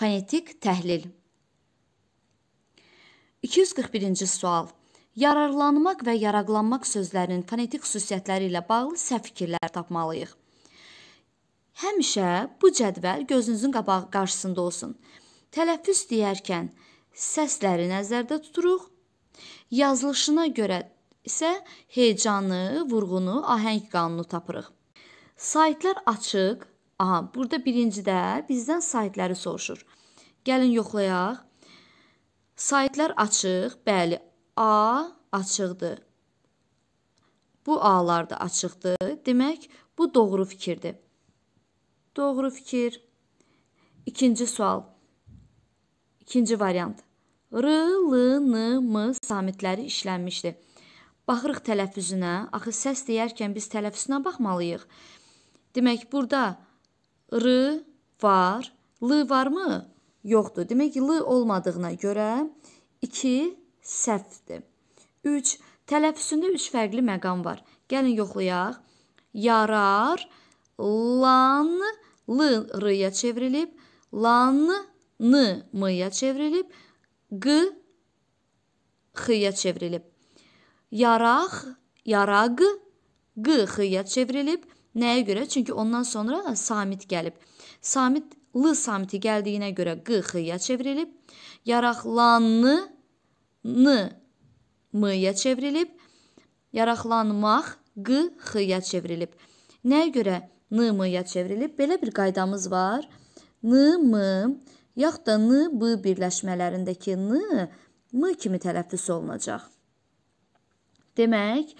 Fonetik təhlil. 241-ci sual. Yararlanmaq və yaraqlanmaq sözlərinin fonetik xüsusiyyətləri ilə bağlı səhv fikirlər tapmalıyıq. Həmişə bu cədvəl gözünüzün qabağı qarşısında olsun. Tələffüz deyərkən səsləri nəzərdə tuturuq. Yazılışına görə isə heyecanı, vurğunu, ahəng qanunu tapırıq. Saytlar açıq, Aha, burada birincidə bizdən saytları soruşur. Gəlin yoxlayaq. Saytlar açıq, bəli. A açıqdır. Bu A-lar da açıqdır. Demək, bu doğru fikirdir. Doğru fikir. İkinci sual. İkinci variant. R, L, N, M samitləri işlənmişdir. Baxırıq tələffüzünə. Axı səs deyərkən biz tələffüzünə baxmalıyıq. Demək, burada r var. L varmı? Yoxdur. Demək ki, l olmadığına görə 2 səhvdir. 3. Tələffüsündə 3 fərqli məqam var. Gəlin yoxlayaq. Yarar, lan, l r-ya çevrilib, lan, n m-ya çevrilib, q x-ya çevrilib. Yaraq, yaraq, q x-ya çevrilib. Nəyə görə? Çünki ondan sonra samit gəlib. Samit l samiti gəldiyinə görə q x-ya çevrilib. Yaraqlanı n m-ya çevrilib. Yaraqlanmaq q x-ya çevrilib. Nəyə görə n m-ya çevrilib? Belə bir qaydamız var. N m yaxud da n b birləşmələrindəki n m kimi tələffüs olunacaq. Demək,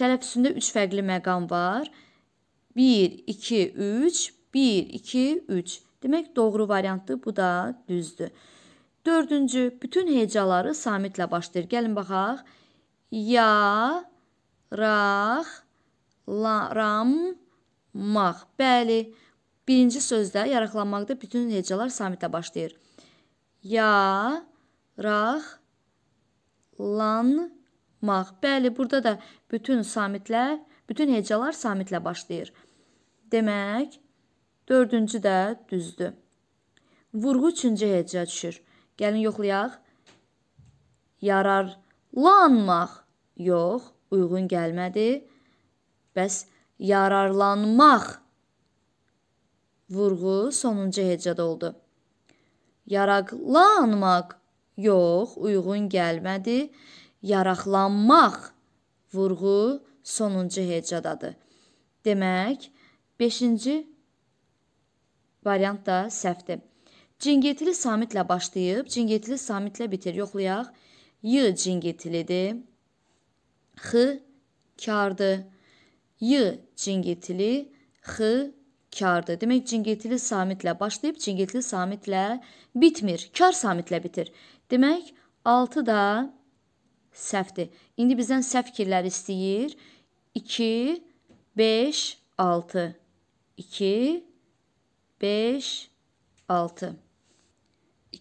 tələffüsündə 3 fərqli məqam var. 1, 2, 3, 1, 2, 3. Demək doğru variantdır, bu da düzdür. Dördüncü, bütün hecaları samitlə başlayır. Gəlin baxaq. Ya, raq, la, ram, maq. Bəli, birinci sözdə yaraqlanmaqda bütün hecalar samitlə başlayır. Ya, raq, lan, maq. Bəli, burada da bütün samitlər, bütün hecalar samitlə başlayır. Demək, dördüncü də düzdür. Vurğu üçüncü hecə düşür. Gəlin yoxlayaq. Yararlanmaq yox, uyğun gəlmədi. Bəs yararlanmaq vurğu sonuncu hecədə oldu. Yaraqlanmaq yox, uyğun gəlmədi. Yaraqlanmaq vurğu sonuncu hecədadır. Demək, Beşinci variant da səhvdir. Cingitli samitlə başlayıb, cingitli samitlə bitir. Yoxlayaq. Y cingitlidir. X kardır. Y cingitli, x kardır. Demək cingitli samitlə başlayıb, cingitli samitlə bitmir. Kar samitlə bitir. Demək 6 da səhvdir. İndi bizdən səhv fikirləri istəyir. 2 5 6 2, 5, 6.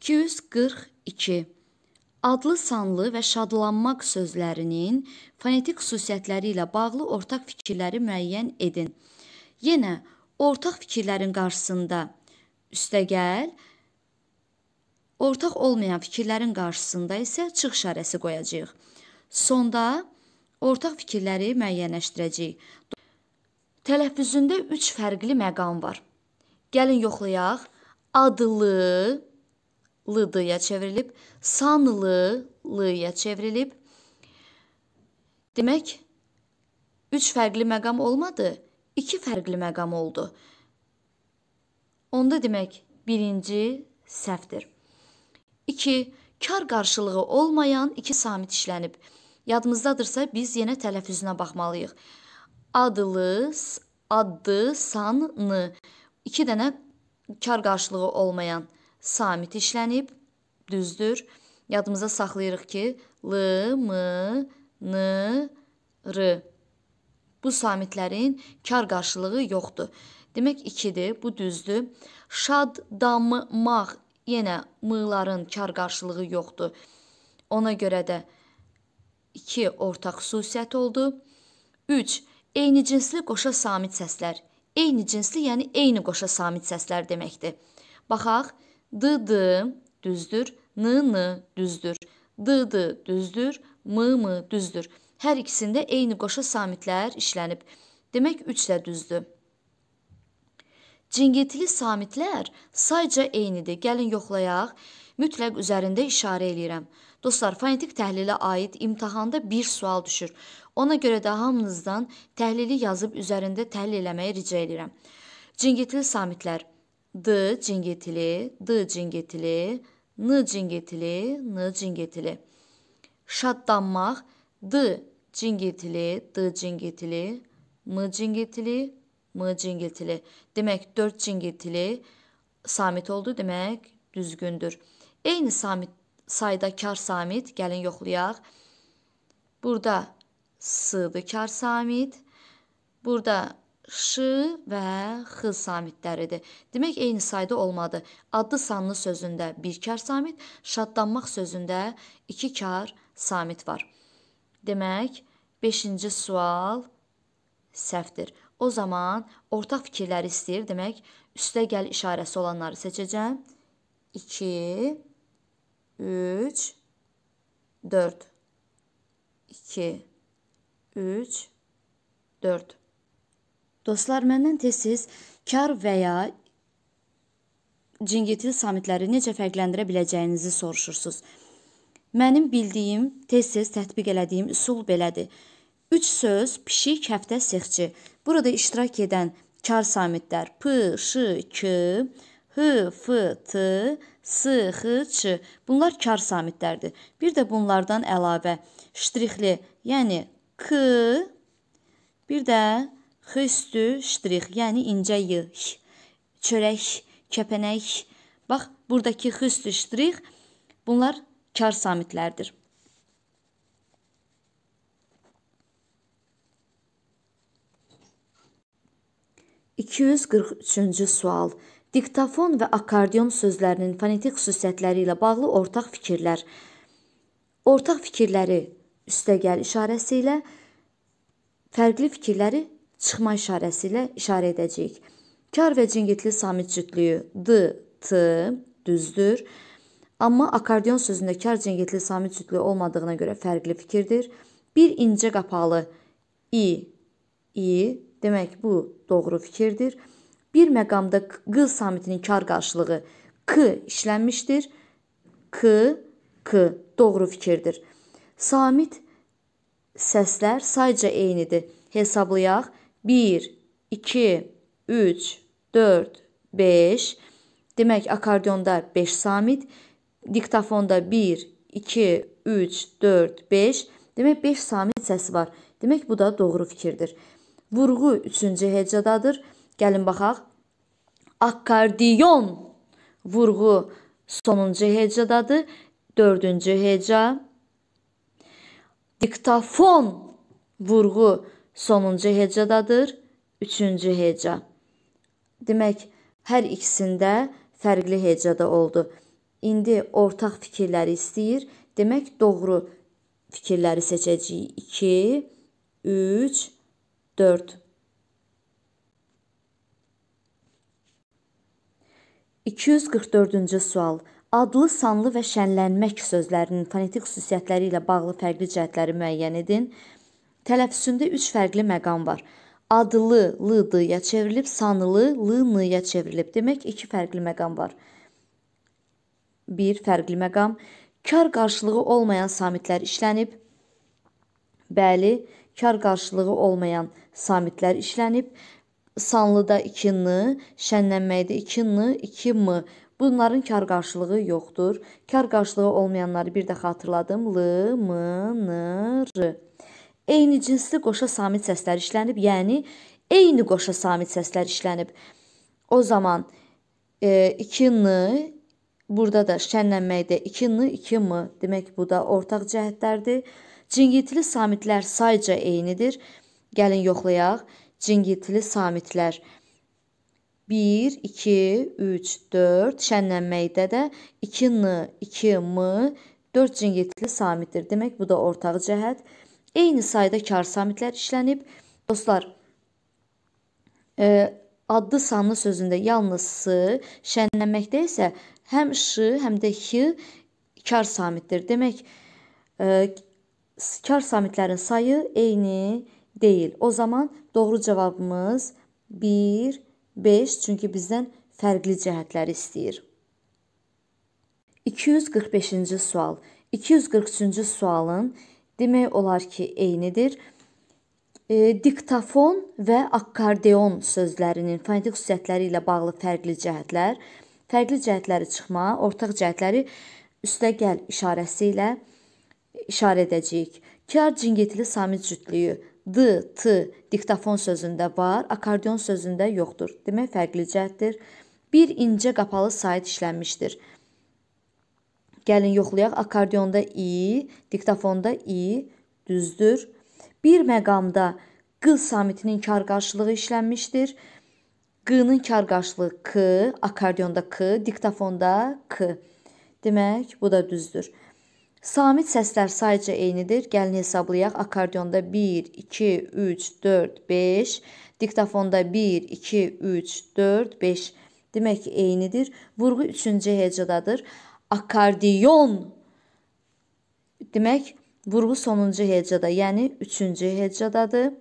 242. Adlı sanlı və şadlanmaq sözlərinin fonetik xüsusiyyətləri ilə bağlı ortaq fikirləri müəyyən edin. Yenə ortaq fikirlərin qarşısında üstəgəl ortaq olmayan fikirlərin qarşısında isə çıxış işarəsi qoyacağıq. Sonda ortaq fikirləri müəyyənləşdirəcəyik. Tələffüzündə üç fərqli məqam var. Gəlin yoxlayaq. Adlı lıdıya çevrilib, sanlı lıya çevrilib. Demək 3 fərqli məqam olmadı, 2 fərqli məqam oldu. Onda demək birinci səhvdir. 2 kar qarşılığı olmayan iki samit işlənib. Yadımızdadırsa biz yenə tələffüzünə baxmalıyıq adlı, addı, sanlı. İki dənə kar qarşılığı olmayan samit işlənib, düzdür. Yadımıza saxlayırıq ki, l, m, n, r. Bu samitlərin kar qarşılığı yoxdur. Demək 2-dir, bu düzdür. Şaddamaq yenə m-ların kar qarşılığı yoxdur. Ona görə də 2 ortaq xüsusiyyət oldu. 3 Eynicinsli qoşa samit səslər. Eynicinsli, yəni eyni qoşa samit səslər deməkdir. Baxaq, d-d düzdür, n-n düzdür, d-d düzdür, m-m düzdür. Hər ikisində eyni qoşa samitlər işlənib. Demək 3 də düzdür. Cingiltili samitlər sayca eynidir. Gəlin yoxlayaq mütləq üzərində işarə eləyirəm. Dostlar, fonetik təhlilə aid imtahanda bir sual düşür. Ona görə də hamınızdan təhlili yazıb üzərində təhlil eləməyi rica eləyirəm. Cingitli samitlər D cingitli, D cingitli, N cingitli, N cingitli. Şadlanmaq D cingitli, D cingitli, M cingitli, M cingiltili. Demək 4 cingiltili samit oldu demək düzgündür. Eyni samit, sayda kar samit, gəlin yoxlayaq. Burada s-dır kar samit. Burada ş və x samitləridir. Demək eyni sayda olmadı. Adlı sanlı sözündə bir kar samit, şadlanmaq sözündə iki kar samit var. Demək, 5-ci sual səhvdir. O zaman ortaq fikirləri istəyir. Demək, üstə gəl işarəsi olanları seçəcəm. 2 3, 4. 2, 3, 4. Dostlar, məndən tez-tez kar və ya cingitil samitləri necə fərqləndirə biləcəyinizi soruşursunuz. Mənim bildiyim, tez-tez tətbiq elədiyim üsul belədir. 3 söz, pişik, həftə, sexçi. Burada iştirak edən kar samitlər p, ş, k, h, f, t, S, X, Ç. Bunlar kar samitlərdir. Bir də bunlardan əlavə ştrixli, yəni K, bir də X üstü ştrix, yəni incə Y, çörək, kəpənək. Bax, buradakı X üstü ştrix bunlar kar samitlərdir. İki yüz qırx üçüncü sual. Diktafon və akordion sözlərinin fonetik xüsusiyyətləri ilə bağlı ortaq fikirlər. Ortaq fikirləri üstəgəl işarəsi ilə, fərqli fikirləri çıxma işarəsi ilə işarə edəcəyik. Kar və cingitli samit cütlüyü D, T düzdür. Amma akordion sözündə kar cingitli samit cütlüyü olmadığına görə fərqli fikirdir. Bir incə qapalı i, i demək bu doğru fikirdir bir məqamda q samitinin kar qarşılığı k işlənmişdir. K, k doğru fikirdir. Samit səslər sayca eynidir. Hesablayaq. 1, 2, 3, 4, 5. Demək akkordeonda 5 samit, diktafonda 1, 2, 3, 4, 5. Demək 5 samit səsi var. Demək bu da doğru fikirdir. Vurğu 3-cü hecadadır. Gəlin baxaq. Akkordion vurğu sonuncu hecadadır. Dördüncü heca. Diktafon vurğu sonuncu hecadadır. Üçüncü heca. Demək, hər ikisində fərqli hecada oldu. İndi ortaq fikirləri istəyir. Demək, doğru fikirləri seçəcəyik. 2, 3, 4. 244-cü sual. Adlı, sanlı və şənlənmək sözlərinin fonetik xüsusiyyətləri ilə bağlı fərqli cəhətləri müəyyən edin. Tələffüzündə 3 fərqli məqam var. Adlı l-dıya çevrilib, sanlı l-nıya çevrilib. Demək 2 fərqli məqam var. 1 fərqli məqam. Kar qarşılığı olmayan samitlər işlənib. Bəli, kar qarşılığı olmayan samitlər işlənib sanlıda 2n, şənlənməkdə 2n, 2m. Bunların kar qarşılığı yoxdur. Kar qarşılığı olmayanları bir də xatırladım. L, m, n, r. Eyni cinsli qoşa samit səslər işlənib, yəni eyni qoşa samit səslər işlənib. O zaman e, 2n burada da şənlənməkdə 2n, 2m. Demək bu da ortaq cəhətlərdir. Cingitili samitlər sayca eynidir. Gəlin yoxlayaq cingiltili samitlər 1, 2, 3, 4 şənlənməkdə də 2n, 2m, 4 cingiltili samitdir. Demək, bu da ortaq cəhət. Eyni sayda kar samitlər işlənib. Dostlar, e, adlı sanlı sözündə yalnız s, şənlənməkdə isə həm ş, həm də h kar samitdir. Demək, e, kar samitlərin sayı eyni, deyil. O zaman doğru cavabımız 1, 5 çünki bizdən fərqli cəhətləri istəyir. 245-ci sual. 243-cü sualın demək olar ki, eynidir. E, diktafon və akkordeon sözlərinin fonetik xüsusiyyətləri ilə bağlı fərqli cəhətlər, fərqli cəhətləri çıxma, ortaq cəhətləri üstə gəl işarəsi ilə işarə edəcəyik. Kar cingitli samit cütlüyü D, T diktafon sözündə var, akordeon sözündə yoxdur. Demək fərqli cəhətdir. Bir incə qapalı sayt işlənmişdir. Gəlin yoxlayaq. Akordeonda i, diktafonda i, düzdür. Bir məqamda q samitinin kar qarşılığı işlənmişdir. Q-nın kar qarşılığı k, akordeonda k, diktafonda k. Demək, bu da düzdür. Samit səslər sayca eynidir. Gəlin hesablayaq. Akardionda 1, 2, 3, 4, 5, diktafonda 1, 2, 3, 4, 5. Demək ki, eynidir. Vurğu 3-cü hecadadır. Akardion demək vurğu sonuncu hecada, yəni 3-cü hecadadır.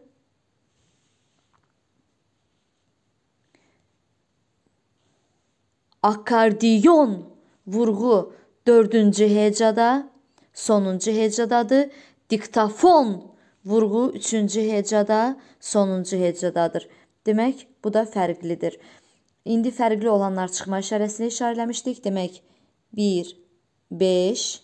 Akardion vurğu 4-cü hecada sonuncu hecadadır. Diktafon vurğu üçüncü hecada, sonuncu hecadadır. Demək, bu da fərqlidir. İndi fərqli olanlar çıxma işarəsini işarələmişdik. Demək, 1, 5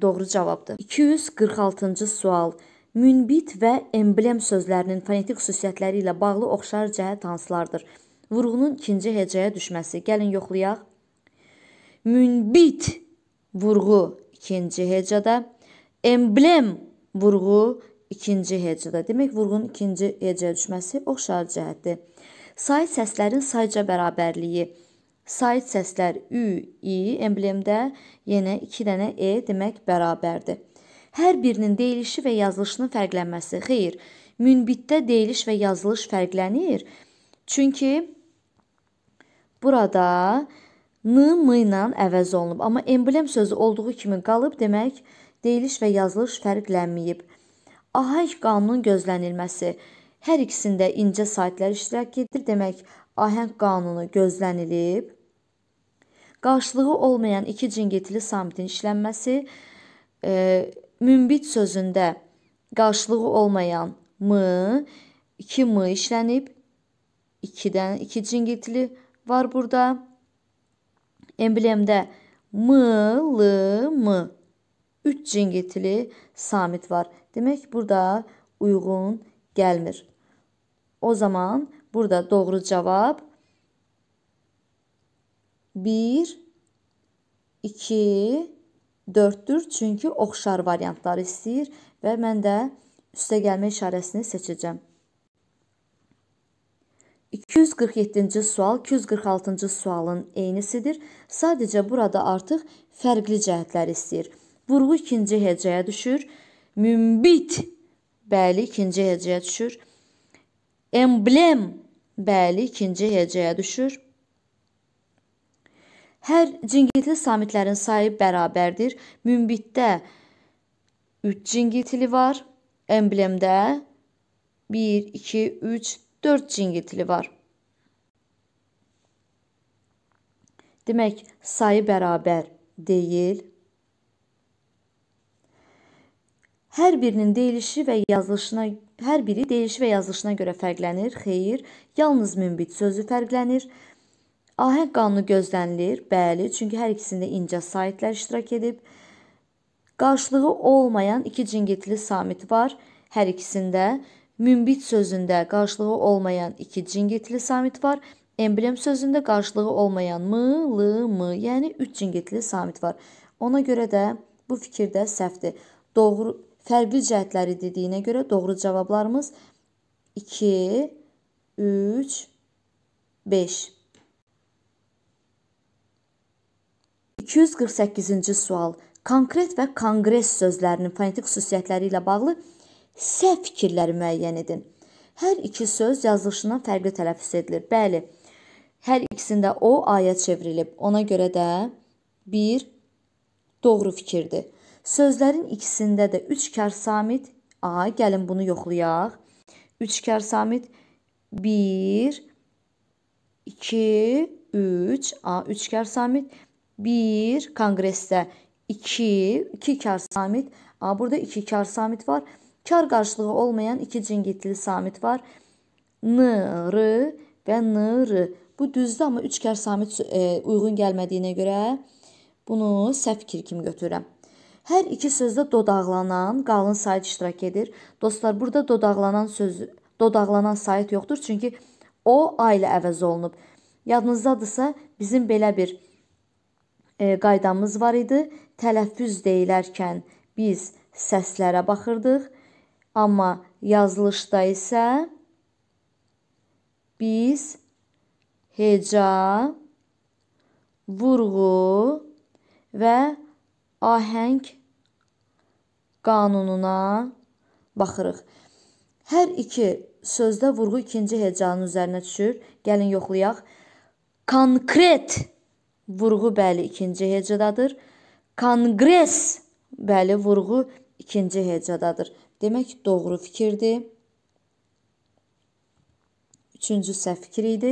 doğru cavabdır. 246-cı sual. Münbit və emblem sözlərinin fonetik xüsusiyyətləri ilə bağlı oxşar cəhət hansılardır? Vurğunun ikinci hecəyə düşməsi. Gəlin yoxlayaq münbit vurğu ikinci hecədə, emblem vurğu ikinci hecədə. Demək vurğunun ikinci hecəyə düşməsi oxşar cəhətdir. Sayt səslərin sayca bərabərliyi. Sayt səslər ü, i emblemdə yenə 2 dənə e demək bərabərdir. Hər birinin deyilişi və yazılışının fərqlənməsi. Xeyr, münbitdə deyiliş və yazılış fərqlənir. Çünki burada n-mı ilə əvəz olunub. Amma emblem sözü olduğu kimi qalıb demək, deyiliş və yazılış fərqlənməyib. Ahəng qanunun gözlənilməsi hər ikisində incə saytlar iştirak edir. Demək, ahəng qanunu gözlənilib. Qarşılığı olmayan iki cingitili samitin işlənməsi e, münbit sözündə qarşılığı olmayan m, 2 m işlənib. 2-dən 2 cingitili var burada. Emblemdə M, L, M. Üç cingitili samit var. Demək burada uyğun gəlmir. O zaman burada doğru cavab 1, 2, 4-dür. Çünki oxşar variantları istəyir və mən də üstə gəlmə işarəsini seçəcəm. 247-ci sual 246-cı sualın eynisidir. Sadəcə burada artıq fərqli cəhətlər istəyir. Vurğu ikinci hecəyə düşür. Mümbit bəli ikinci hecəyə düşür. Emblem bəli ikinci hecəyə düşür. Hər cingitli samitlərin sayı bərabərdir. Mümbitdə 3 cingitli var, emblemdə 1 2 3 4 cingitili var. Demək, sayı bərabər deyil. Hər birinin deyilişi və yazılışına, hər biri deyilişi və yazılışına görə fərqlənir. Xeyir, yalnız münbit sözü fərqlənir. Ahəng qanunu gözlənilir. Bəli, çünki hər ikisində incə saitlər iştirak edib. Qarşılığı olmayan iki cingitli samit var hər ikisində. Mümbit sözündə qarşılığı olmayan iki cingitli samit var. Emblem sözündə qarşılığı olmayan m, l, m, yəni üç cingitli samit var. Ona görə də bu fikirdə səhvdir. Doğru fərqli cəhətləri dediyinə görə doğru cavablarımız 2 3 5 248-ci sual. Konkret və konqres sözlərinin fonetik xüsusiyyətləri ilə bağlı səhv fikirləri müəyyən edin. Hər iki söz yazılışının fərqli tələffüz edilir. Bəli. Hər ikisində o aya çevrilib. Ona görə də 1 doğru fikirdir. Sözlərin ikisində də 3 kar samit a, gəlin bunu yoxlayaq. 3 kar samit 1 2 3 a 3 kar samit 1 konqresdə 2 2 kar samit a burada 2 kar samit var. Kar qarşılığı olmayan iki cingiltili samit var. N, r və n, r. Bu düzdür, amma üç kar samit e, uyğun gəlmədiyinə görə bunu səhv fikir kimi götürürəm. Hər iki sözdə dodaqlanan qalın sayt iştirak edir. Dostlar, burada dodaqlanan söz dodaqlanan sayt yoxdur, çünki o a ilə əvəz olunub. Yadınızdadırsa, bizim belə bir e, qaydamız var idi. Tələffüz deyilərkən biz səslərə baxırdıq Amma yazılışda isə biz heca, vurğu və ahəng qanununa baxırıq. Hər iki sözdə vurğu ikinci hecanın üzərinə düşür. Gəlin yoxlayaq. Konkret vurğu bəli ikinci hecadadır. Kongres bəli vurğu ikinci hecadadır. Demək doğru fikirdir. Üçüncü səhv fikir idi.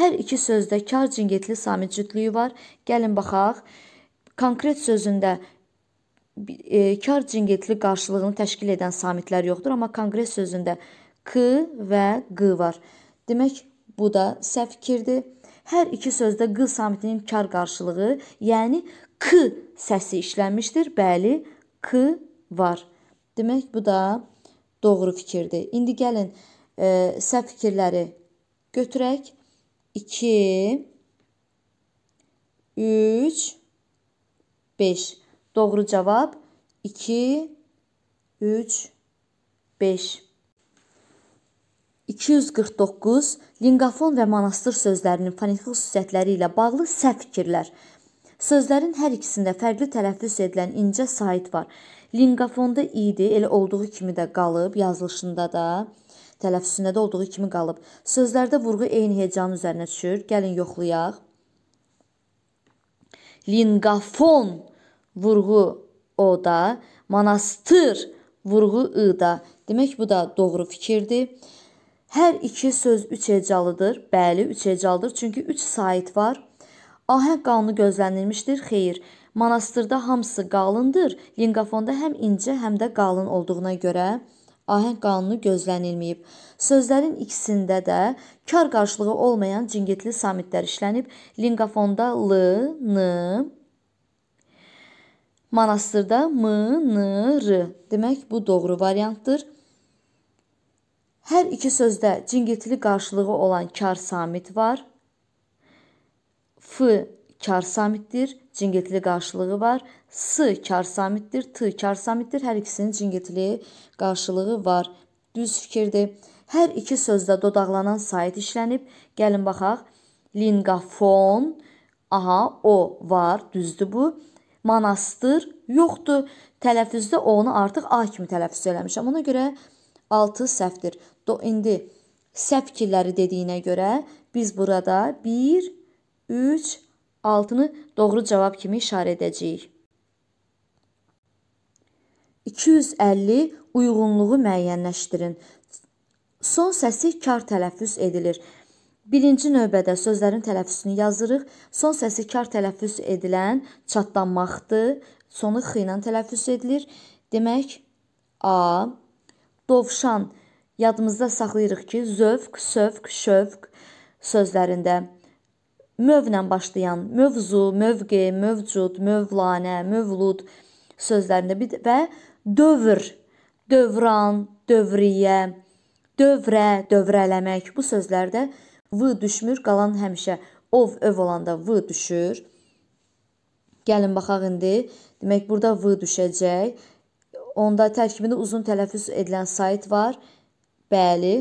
Hər iki sözdə kar cingetli samicütlüyü var. Gəlin baxaq. Konkret sözündə e, kar cingetli qarşılığını təşkil edən samitlər yoxdur, amma konkret sözündə k və q var. Demək bu da səhv fikirdir. Hər iki sözdə q samitinin kar qarşılığı, yəni k səsi işlənmişdir. Bəli, k var. Demək bu da doğru fikirdir. İndi gəlin e, səhv fikirləri götürək. 2 3 5 Doğru cavab 2 3 5 249 Linqafon və monastır sözlərinin fonetik xüsusiyyətləri ilə bağlı səhv fikirlər. Sözlərin hər ikisində fərqli tələffüz edilən incə sait var. Linqafonda idi, elə olduğu kimi də qalıb, yazılışında da, tələffüzündə də olduğu kimi qalıb. Sözlərdə vurğu eyni hecanın üzərinə düşür. Gəlin yoxlayaq. Linqafon vurğu o-da, monastır vurğu ı-da. Demək bu da doğru fikirdir. Hər iki söz üç hecalıdır. Bəli, üç hecalıdır. Çünki üç sait var. Ahəng qanunu gözlənilmişdir. Xeyr. Manastırda hamısı qalındır, linqafonda həm incə, həm də qalın olduğuna görə ahəng qanunu gözlənilməyib. Sözlərin ikisində də kar qarşılığı olmayan cingitli samitlər işlənib, linqafonda l, n, manastırda m, n, r. Demək bu doğru variantdır. Hər iki sözdə cingitli qarşılığı olan kar samit var. F kar samitdir, cingiltili qarşılığı var. S kar samitdir, T kar samitdir. Hər ikisinin cingiltili qarşılığı var. Düz fikirdir. Hər iki sözdə dodaqlanan sayt işlənib. Gəlin baxaq. Lingafon, aha, o var, düzdür bu. Manastır yoxdur. Tələffüzdə onu artıq A kimi tələffüz eləmişəm. Ona görə 6 səhvdir. Do indi səhv fikirləri dediyinə görə biz burada 1 3 altını doğru cavab kimi işarə edəcəyik. 250 uyğunluğu müəyyənləşdirin. Son səsi kar tələffüz edilir. Birinci növbədə sözlərin tələffüzünü yazırıq. Son səsi kar tələffüz edilən çatlanmaqdır. Sonu x ilə tələffüz edilir. Demək a dovşan yadımızda saxlayırıq ki, zövq, sövq, şövq sözlərində mövlə başlayan mövzu, mövqe, mövcud, mövlanə, mövlud sözlərində bir və dövr, dövran, dövriyyə, dövrə, dövrələmək bu sözlərdə v düşmür, qalan həmişə ov, öv olanda v düşür. Gəlin baxaq indi. Demək burada v düşəcək. Onda tərkibində uzun tələffüz edilən sayt var. Bəli,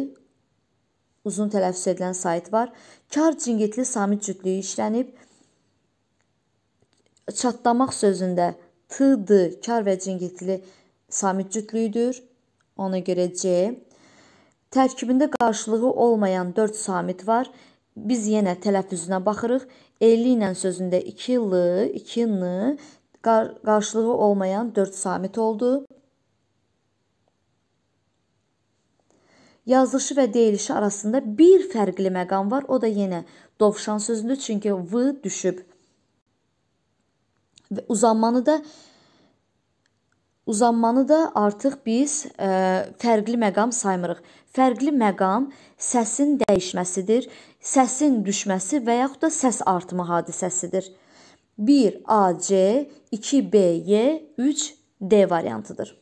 uzun tələffüz edilən sayt var. Kar cingitli samit cütlüyü işlənib. Çatlamaq sözündə t-d kar və cingitli samit cütlüyüdür. Ona görə c. Tərkibində qarşılığı olmayan 4 samit var. Biz yenə tələffüzünə baxırıq. 50 ilə sözündə 2 l, 2 n qarşılığı olmayan 4 samit oldu. yazılışı və deyilişi arasında bir fərqli məqam var. O da yenə dovşan sözüdür, çünki v düşüb. Və uzanmanı da uzanmanı da artıq biz ə, e, fərqli məqam saymırıq. Fərqli məqam səsin dəyişməsidir, səsin düşməsi və yaxud da səs artımı hadisəsidir. 1 AC, 2 BY, 3 D variantıdır.